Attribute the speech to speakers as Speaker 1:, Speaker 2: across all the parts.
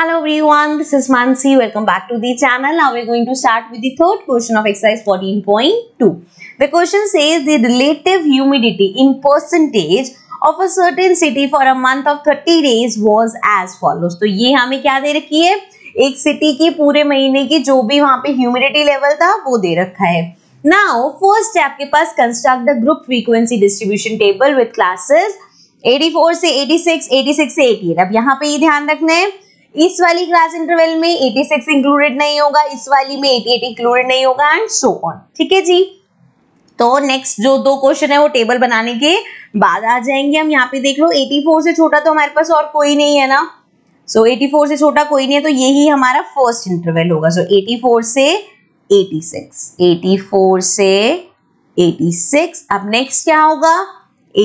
Speaker 1: Hello everyone, this is Mansi. Welcome back to the channel. Now we're going to start with the third question of exercise 14.2. The question says the relative humidity in percentage of a certain city for a month of 30 days was as follows. So, ये हमें क्या दे रखी है एक city की पूरे महीने की जो भी वहाँ पे humidity level था वो दे रखा है Now, first है आपके पास construct the group frequency distribution table with classes 84 से 86, 86 से 88. अब यहाँ पे ये ध्यान रखना है इस वाली क्लास इंटरवल में 86 इंक्लूडेड नहीं होगा इस वाली में 88 इंक्लूडेड नहीं होगा एंड सो ऑन ठीक है जी तो नेक्स्ट जो दो क्वेश्चन है वो टेबल बनाने के बाद आ जाएंगे हम यहाँ पे देख लो 84 से छोटा तो हमारे पास और कोई नहीं है ना सो so, 84 से छोटा कोई नहीं है तो यही हमारा फर्स्ट इंटरवल होगा सो so, 84 से 86 84 से 86 अब नेक्स्ट क्या होगा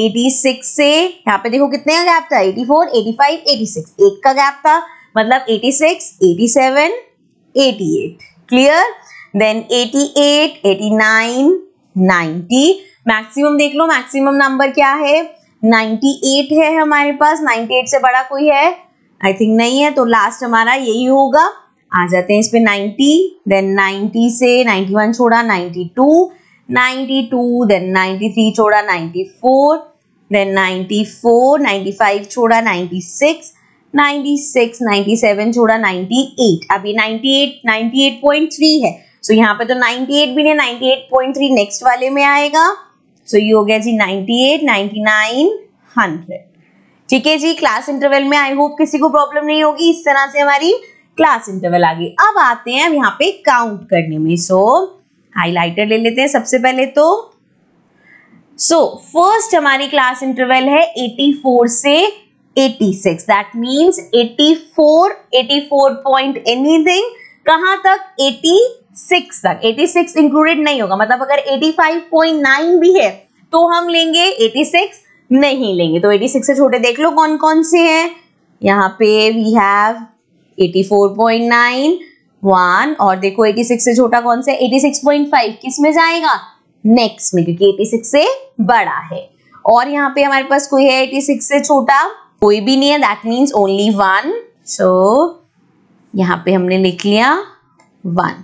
Speaker 1: 86 से यहाँ पे देखो कितने का गैप था 84, 85, 86 एक का गैप था मतलब 86, 87, 88. Clear then 88, 89, 90. मैक्सिमम देख लो मैक्सिमम नंबर क्या है 98 है हमारे पास 98 से बड़ा कोई है आई थिंक नहीं है तो लास्ट हमारा यही होगा आ जाते हैं इस पे 90 देन 90 से 91 छोड़ा 92 92 देन 93 छोड़ा 94 देन 94 95 छोड़ा 96 96, 97 छोड़ा 98 अभी 98, 98.3 है सो so, यहाँ पे तो 98 भी नहीं 98.3 नेक्स्ट वाले में आएगा सो so, ये हो गया जी 98, 99, 100 ठीक है जी क्लास इंटरवल में आई होप किसी को प्रॉब्लम नहीं होगी इस तरह से हमारी क्लास इंटरवल आ गई अब आते हैं अब यहाँ पे काउंट करने में सो so, हाइलाइटर ले लेते हैं सबसे पहले तो सो so, फर्स्ट हमारी क्लास इंटरवल है 84 से 86 that means 84 84 anything कहां तक 86 तक 86 इंक्लूडेड नहीं होगा मतलब अगर 85.9 भी है तो हम लेंगे 86 नहीं लेंगे तो 86 से छोटे देख लो कौन कौन से हैं यहाँ पे वी हैव 84.9 वन और देखो 86 से छोटा कौन सा 86.5 किस में जाएगा नेक्स्ट में क्योंकि 86 से बड़ा है और यहाँ पे हमारे पास कोई है 86 से छोटा कोई भी नहीं है that means only one so यहाँ पे हमने लिख लिया वन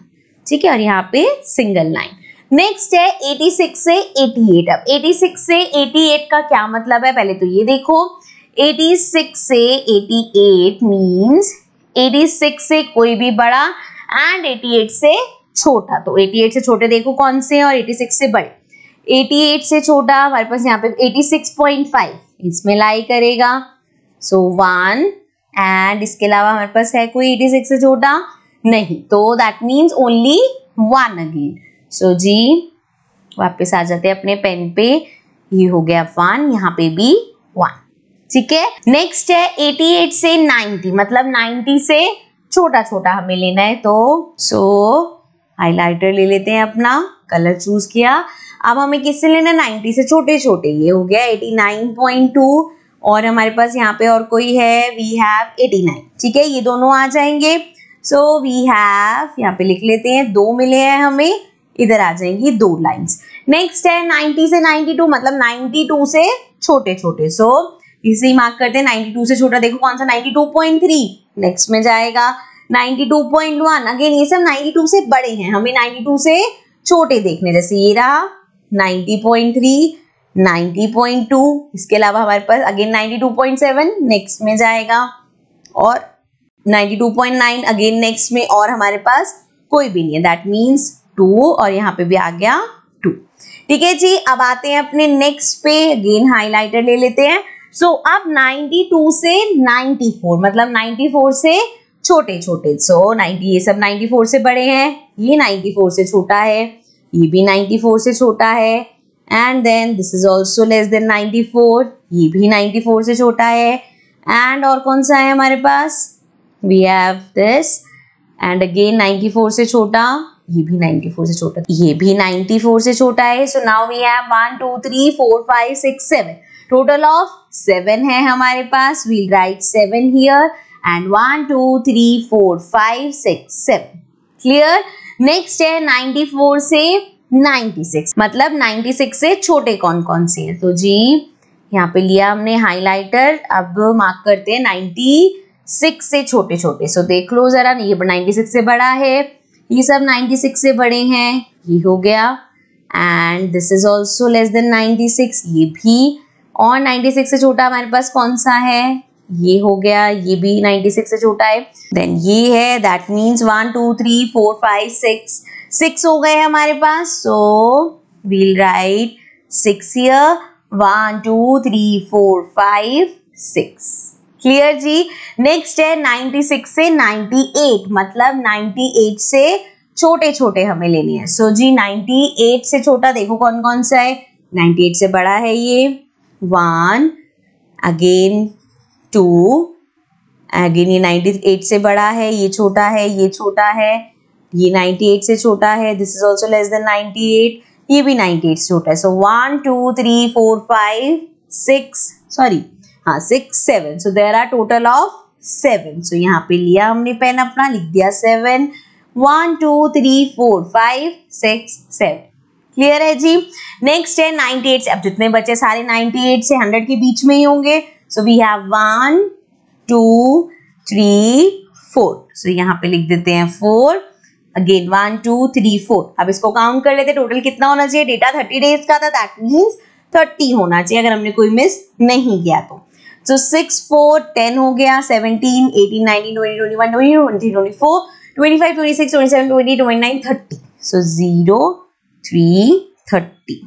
Speaker 1: ठीक है और यहाँ पे सिंगल लाइन नेक्स्ट है 86 से 88 अब 86 से 88 का क्या मतलब है पहले तो ये देखो 86 से 88 मींस 86 से कोई भी बड़ा एंड 88 से छोटा तो 88 से छोटे देखो कौन से हैं और 86 से बड़े 88 से छोटा हमारे पास यहाँ पे 86.5 इसमें लाई करेगा सो वन एंड इसके अलावा हमारे पास है कोई एटी सिक्स से छोटा नहीं तो that means only one again so जी वापस आ जाते हैं अपने पेन पे ये हो गया वन यहाँ पे भी वन ठीक है नेक्स्ट है एटी एट से नाइन्टी मतलब नाइनटी से छोटा छोटा हमें लेना है तो सो हाइलाइटर ले लेते हैं अपना कलर चूज किया अब हमें किससे लेना 90 से छोटे छोटे ये हो गया एटी नाइन पॉइंट टू और हमारे पास यहाँ पे और कोई है वी हैव एटी नाइन ठीक है ये दोनों आ जाएंगे सो वी हैव यहाँ पे लिख लेते हैं दो मिले हैं हमें इधर आ जाएंगी दो लाइंस नेक्स्ट है 90 से टू मतलब टू से छोटे छोटे सो so, इसे मार्क करते हैं टू से छोटा देखो कौन सा टू पॉइंट थ्री नेक्स्ट में जाएगा टू पॉइंट वन अगेन ये सब टू से बड़े हैं हमें टू से छोटे देखने जैसे ये रहा थ्री 90.2 इसके अलावा हमारे पास अगेन 92.7 नेक्स्ट में जाएगा और 92.9 अगेन नेक्स्ट में और हमारे पास कोई भी नहीं है दैट मीन्स टू और यहाँ पे भी आ गया टू ठीक है जी अब आते हैं अपने नेक्स्ट पे अगेन हाईलाइटर ले लेते हैं सो so, अब 92 से 94 मतलब 94 से छोटे छोटे सो so, 90 ये सब 94 से बड़े हैं ये 94 से छोटा है ये भी 94 से छोटा है and then this is also less than 94 ये भी 94 से छोटा है एंड और कौन सा है हमारे पास we have this and again 94 से छोटा ये भी 94 से छोटा ये भी 94 से छोटा है so now we have one two three four five six seven total of seven है हमारे पास we'll write seven here and one two three four five six seven clear next है 94 से 96 मतलब 96 से छोटे कौन कौन से हैं तो जी यहाँ पे लिया हमने हाइलाइटर अब मार्क करते हैं 96 से छोटे छोटे सो देख लो जरा ये 96 से बड़ा है ये सब 96 से बड़े हैं ये हो गया and this is also less than 96 ये भी और 96 से छोटा हमारे पास कौन सा है ये हो गया ये भी 96 से छोटा है देन ये है that means one two three four five six six हो गए हमारे पास so we'll write six here one two three four five six clear जी नेक्स्ट है सिक्स से नाइन्टी एट मतलब एट से छोटे छोटे हमें लेने हैं सो so, जी एट से छोटा देखो कौन कौन सा है नाइन्टी एट से बड़ा है ये वन अगेन टू अगेन ये नाइन्टी एट से बड़ा है ये छोटा है ये छोटा है ये 98 से छोटा है this is also less than 98 ये भी 98 से छोटा है so one two three four five six sorry हाँ six seven so there are total of seven सो यहाँ पे लिया हमने पेन अपना लिख दिया seven one two three four five six seven clear है जी नेक्स्ट है नाइनटी एट से अब जितने बच्चे सारे नाइनटी एट से हंड्रेड के बीच में ही होंगे so we have one two three four so यहाँ पे लिख देते हैं four again one two three four अब इसको काउंट कर लेते टोटल कितना होना चाहिए डेटा थर्टी डेज का था दैट मीन्स थर्टी होना चाहिए अगर हमने कोई मिस नहीं किया तो सो सिक्स फोर टेन हो गया seventeen eighteen nineteen twenty twenty one twenty twenty twenty four twenty five twenty six twenty seven twenty twenty nine thirty so zero three thirty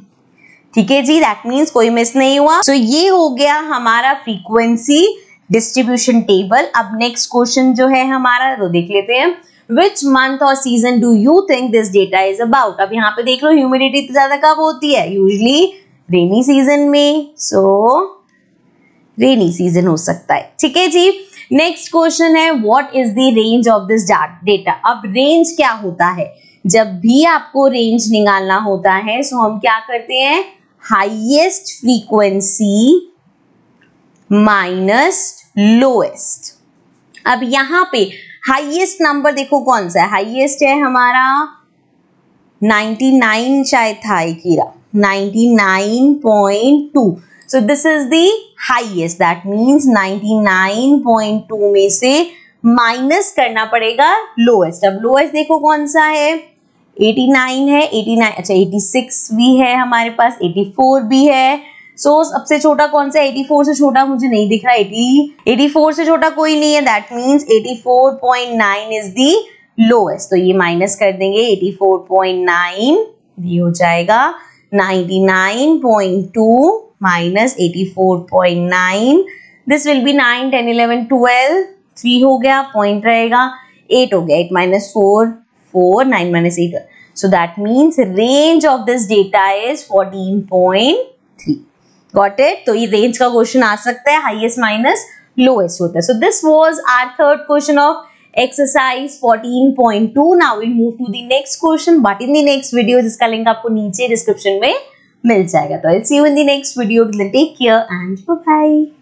Speaker 1: ठीक है जी दैट मीन्स कोई miss नहीं हुआ so so, ये हो गया हमारा फ्रीक्वेंसी डिस्ट्रीब्यूशन टेबल अब नेक्स्ट क्वेश्चन जो है हमारा वो तो देख लेते हैं विच मंथ और season do you think this data is about अब यहाँ पे देख लो ह्यूमिडिटी ज्यादा कब होती है यूजली रेनी सीजन में सो रेनी सीजन हो सकता है ठीक है जी नेक्स्ट क्वेश्चन है what is the range of this data अब रेंज क्या होता है जब भी आपको रेंज निकालना होता है सो हम क्या करते हैं हाइएस्ट फ्रीक्वेंसी माइनस लोएस्ट अब यहां पे हाईएस्ट नंबर देखो कौन सा है हाईएस्ट है हमारा 99 शायद था एक हीरा 99.2 so this is the highest that means 99.2 में से माइनस करना पड़ेगा लोएस्ट अब लोएस्ट देखो कौन सा है 89 है 89 अच्छा 86 भी है हमारे पास 84 भी है सो so, सबसे छोटा कौन सा 84 से छोटा मुझे नहीं दिख रहा 80 84 से छोटा कोई नहीं है that means 84.9 is the lowest तो ये माइनस कर देंगे 84.9 ये हो जाएगा 99.2 minus 84.9 this will be 9 10 11 12 three हो गया पॉइंट रहेगा 8 हो गया 8 minus four four nine minus eight so that means range of this data is 14.3 got it तो ये रेंज का क्वेश्चन आ सकता है हाइएस्ट माइनस लोएस्ट होता है so this was our third question of exercise 14.2 now we move to the next question but in the next video जिसका link आपको नीचे डिस्क्रिप्शन में मिल जाएगा तो I see you in the next video take care and bye